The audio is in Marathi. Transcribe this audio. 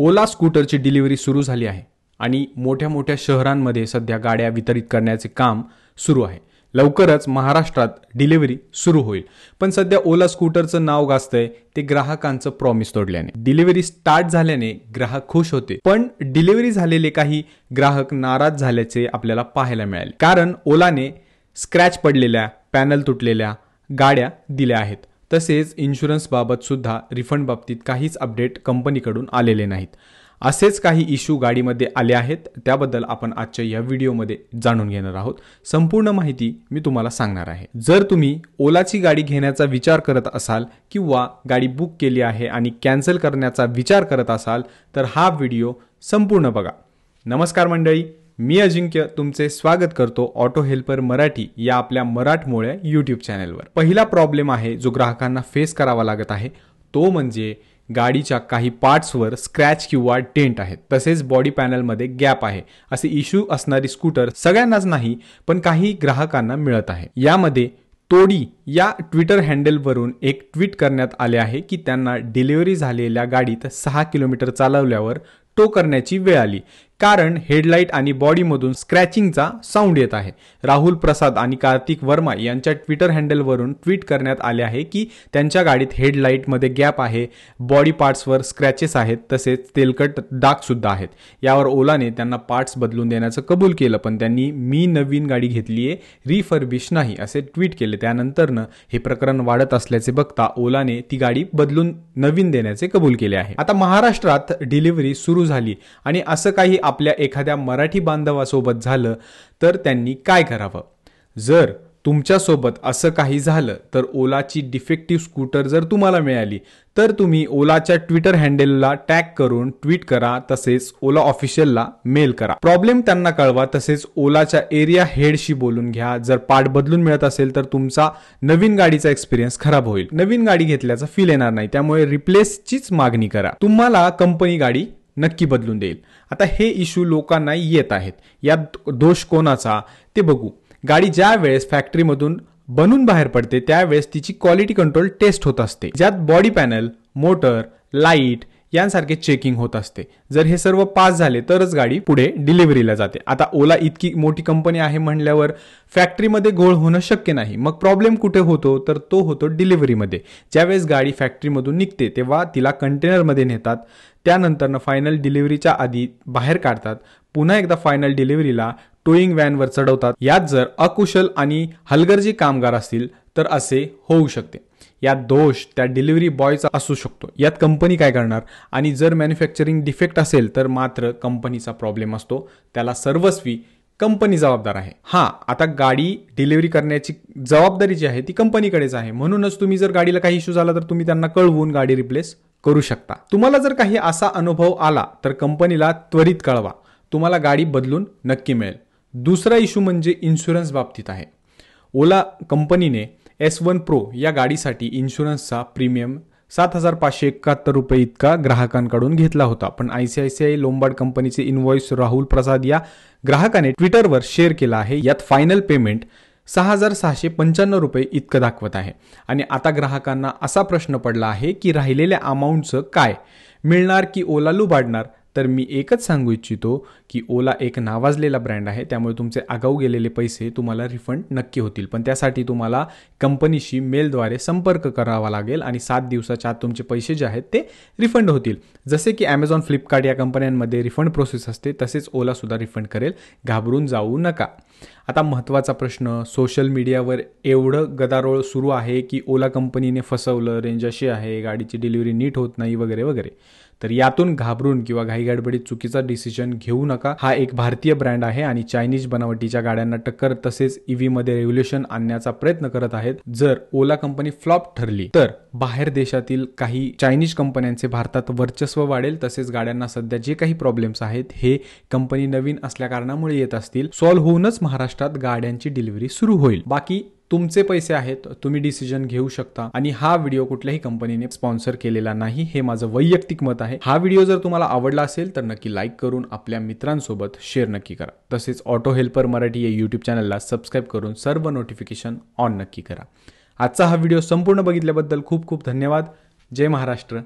ओला स्कूटरची डिलिव्हरी सुरू झाली आहे आणि मोठ्या मोठ्या शहरांमध्ये सध्या गाड्या वितरित करण्याचे काम सुरू आहे लवकरच महाराष्ट्रात डिलिव्हरी सुरू होईल पण सध्या ओला स्कूटरचं नाव गाजतंय ते ग्राहकांचं प्रॉमिस तोडल्याने डिलिव्हरी स्टार्ट झाल्याने ग्राहक खुश होते पण डिलिव्हरी झालेले काही ग्राहक नाराज झाल्याचे आपल्याला पाहायला मिळाले कारण ओलाने स्क्रॅच पडलेल्या पॅनल तुटलेल्या गाड्या दिल्या आहेत तसेच इन्शुरन्सबाबतसुद्धा रिफंड बाबतीत काहीच अपडेट कंपनीकडून आलेले नाहीत असेच काही इश्यू गाडीमध्ये आले आहेत त्याबद्दल आपण आजच्या या व्हिडिओमध्ये जाणून घेणार आहोत संपूर्ण माहिती मी तुम्हाला सांगणार आहे जर तुम्ही ओलाची गाडी घेण्याचा विचार करत असाल किंवा गाडी बुक केली आहे आणि कॅन्सल करण्याचा विचार करत असाल तर हा व्हिडिओ संपूर्ण बघा नमस्कार मंडळी मी अजिंक्य तुमचे स्वागत करतो ऑटो हेल्पर मराठी या आपल्या मराठमोळ्या यूट्यूब चॅनेलवर पहिला प्रॉब्लेम आहे जो ग्राहकांना फेस करावा लागत आहे तो म्हणजे गाडीच्या काही पार्ट्सवर स्क्रॅच किंवा डेंट आहेत तसेच बॉडी पॅनलमध्ये गॅप आहे असे इश्यू असणारी स्कूटर सगळ्यांनाच नाही पण काही ग्राहकांना मिळत आहे यामध्ये तोडी या ट्विटर हँडलवरून एक ट्विट करण्यात आले आहे की त्यांना डिलिव्हरी झालेल्या गाडीत सहा किलोमीटर चालवल्यावर टो करण्याची वेळ आली कारण हेडलाईट आणि बॉडीमधून स्क्रॅचिंगचा साऊंड येत आहे राहुल प्रसाद आणि कार्तिक वर्मा यांच्या ट्विटर हँडलवरून ट्विट करण्यात आले आहे की त्यांच्या गाडीत हेडलाईटमध्ये गॅप आहे बॉडी पार्ट्सवर स्क्रॅचेस आहेत तसेच तेलकट सुद्धा आहेत यावर ओलाने त्यांना पार्ट्स बदलून देण्याचं कबूल केलं पण त्यांनी मी नवीन गाडी घेतली आहे रिफर्बिश नाही असे ट्विट केले त्यानंतरनं हे प्रकरण वाढत असल्याचे बघता ओलाने ती गाडी बदलून नवीन देण्याचे कबूल केले आहे आता महाराष्ट्रात डिलिव्हरी सुरू झाली आणि असं काही आपल्या एखाद्या मराठी बांधवासोबत झालं तर त्यांनी काय करावं जर तुमच्यासोबत असं काही झालं तर ओलाची डिफेक्टिव्ह स्कूटर जर तुम्हाला मिळाली तर तुम्ही ओलाच्या ट्विटर हँडलला टॅग करून ट्विट करा तसेच ओला ऑफिशियलला मेल करा प्रॉब्लेम त्यांना कळवा तसेच ओलाच्या एरिया हेडशी बोलून घ्या जर पार्ट बदलून मिळत असेल तर तुमचा नवीन गाडीचा एक्सपिरियन्स खराब होईल नवीन गाडी घेतल्याचा फील येणार नाही त्यामुळे रिप्लेसचीच मागणी करा तुम्हाला कंपनी गाडी नक्की बदलून देईल आता हे इश्यू लोकांना येत आहेत यात दोष कोणाचा ते बघू गाडी ज्या वेळेस फॅक्टरीमधून बनून बाहेर पडते त्यावेळेस तिची क्वालिटी कंट्रोल टेस्ट होत असते ज्यात बॉडी पॅनल मोटर लाईट यांसारखे चेकिंग होत असते जर हे सर्व पास झाले तरच गाडी पुढे डिलिव्हरीला जाते आता ओला इतकी मोठी कंपनी आहे म्हणल्यावर फॅक्टरीमध्ये गोळ होणं शक्य नाही मग प्रॉब्लेम कुठे होतो तर तो होतो डिलिव्हरीमध्ये ज्यावेळेस गाडी फॅक्टरीमधून निघते तेव्हा तिला कंटेनरमध्ये नेतात त्यानंतरनं फायनल डिलिव्हरीच्या आधी बाहेर काढतात पुन्हा एकदा फायनल डिलिव्हरीला टोईंग व्हॅनवर चढवतात यात जर अकुशल आणि हलगर्जी कामगार असतील तर असे होऊ शकते यात दोष त्या डिलिव्हरी बॉयचा असू शकतो यात कंपनी काय करणार आणि जर मॅन्युफॅक्चरिंग डिफेक्ट असेल तर मात्र कंपनीचा प्रॉब्लेम असतो त्याला सर्वस्वी कंपनी जबाबदार आहे हा आता गाडी डिलिव्हरी करण्याची जबाबदारी जी आहे ती कंपनीकडेच आहे म्हणूनच तुम्ही जर गाडीला काही इश्यू झाला तर तुम्ही त्यांना कळवून गाडी रिप्लेस करू शकता तुम्हाला जर काही असा अनुभव आला तर कंपनीला त्वरित कळवा तुम्हाला गाडी बदलून नक्की मिळेल दुसरा इश्यू म्हणजे इन्शुरन्स बाबतीत आहे ओला कंपनीने एस वन प्रो या गाडीसाठी इन्शुरन्सचा प्रीमियम सात हजार पाचशे एकाहत्तर रुपये इतका ग्राहकांकडून घेतला होता पण I I C C I लोंबाड कंपनीचे इनव्हॉइस राहुल प्रसाद या ग्राहकाने ट्विटरवर शेअर केला आहे यात फायनल पेमेंट सहा हजार सहाशे पंच्याण्णव रुपये इतकं दाखवत आहे आणि आता ग्राहकांना असा प्रश्न पडला आहे की राहिलेल्या अमाऊंटचं काय मिळणार की ओलालू पाडणार तर मी एकच सांगू इच्छितो की ओला एक नावाजलेला ब्रँड आहे त्यामुळे तुमचे आगाऊ गेलेले पैसे तुम्हाला रिफंड नक्की होतील पण त्यासाठी तुम्हाला कंपनीशी मेलद्वारे संपर्क करावा लागेल आणि सात दिवसाच्या आत तुमचे पैसे जे आहेत ते रिफंड होतील जसे की ॲमेझॉन फ्लिपकार्ट या कंपन्यांमध्ये रिफंड प्रोसेस असते तसेच ओलासुद्धा रिफंड करेल घाबरून जाऊ नका आता महत्त्वाचा प्रश्न सोशल मीडियावर एवढं गदारोळ सुरू आहे की ओला कंपनीने फसवलं रेंज अशी आहे गाडीची डिलिव्हरी नीट होत नाही वगैरे वगैरे तर यातून घाबरून किंवा घाईगडबडीत चुकीचा डिसिजन घेऊ नका हा एक भारतीय ब्रँड आहे आणि चायनीज बनावटीच्या गाड्यांना टक्कर तसेच ईव्ही मध्ये रेव्होल्युशन आणण्याचा प्रयत्न करत आहेत जर ओला कंपनी फ्लॉप ठरली तर बाहेर देशातील काही चायनीज कंपन्यांचे भारतात वर्चस्व वाढेल तसेच गाड्यांना सध्या जे काही प्रॉब्लेम्स आहेत हे कंपनी नवीन असल्या कारणामुळे येत असतील सॉल्व्ह होऊनच महाराष्ट्रात गाड्यांची डिलिव्हरी सुरू होईल बाकी तुमचे पैसे आहेत तुम्ही डिसिजन घेऊ शकता आणि हा व्हिडिओ कुठल्याही कंपनीने स्पॉन्सर केलेला नाही हे माझं वैयक्तिक मत आहे हा व्हिडिओ जर तुम्हाला आवडला असेल तर नक्की लाईक करून आपल्या मित्रांसोबत शेअर नक्की करा तसेच ऑटो हेल्पर मराठी या यूट्यूब चॅनलला सबस्क्राईब करून सर्व नोटिफिकेशन ऑन नक्की करा आजचा हा व्हिडिओ संपूर्ण बघितल्याबद्दल खूप खूप धन्यवाद जय महाराष्ट्र